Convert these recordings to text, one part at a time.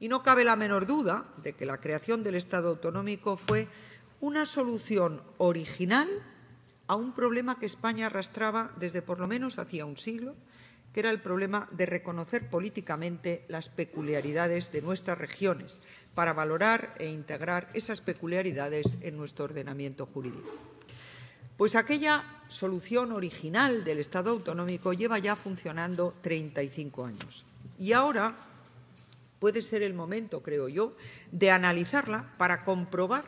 Y no cabe la menor duda de que la creación del Estado autonómico fue una solución original a un problema que España arrastraba desde por lo menos hacía un siglo, que era el problema de reconocer políticamente las peculiaridades de nuestras regiones para valorar e integrar esas peculiaridades en nuestro ordenamiento jurídico. Pues aquella solución original del Estado autonómico lleva ya funcionando 35 años y ahora puede ser el momento, creo yo, de analizarla para comprobar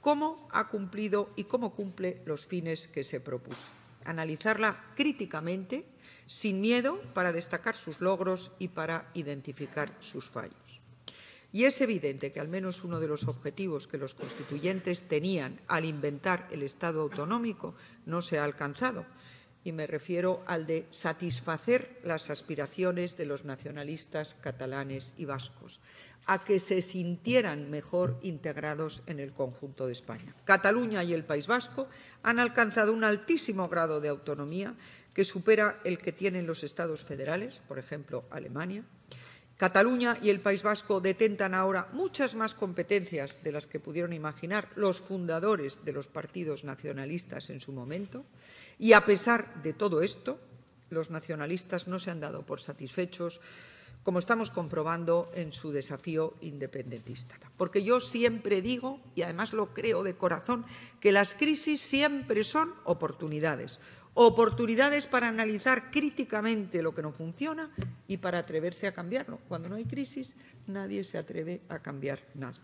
cómo ha cumplido y cómo cumple los fines que se propuso. Analizarla críticamente, sin miedo, para destacar sus logros y para identificar sus fallos. Y es evidente que al menos uno de los objetivos que los constituyentes tenían al inventar el Estado autonómico no se ha alcanzado, y me refiero al de satisfacer las aspiraciones de los nacionalistas catalanes y vascos, a que se sintieran mejor integrados en el conjunto de España. Cataluña y el País Vasco han alcanzado un altísimo grado de autonomía que supera el que tienen los estados federales, por ejemplo, Alemania. Cataluña y el País Vasco detentan ahora muchas más competencias de las que pudieron imaginar los fundadores de los partidos nacionalistas en su momento y a pesar de todo esto, los nacionalistas no se han dado por satisfechos como estamos comprobando en su desafío independentista. Porque yo siempre digo, y además lo creo de corazón, que las crisis siempre son oportunidades. Oportunidades para analizar críticamente lo que no funciona y para atreverse a cambiarlo. Cuando no hay crisis, nadie se atreve a cambiar nada.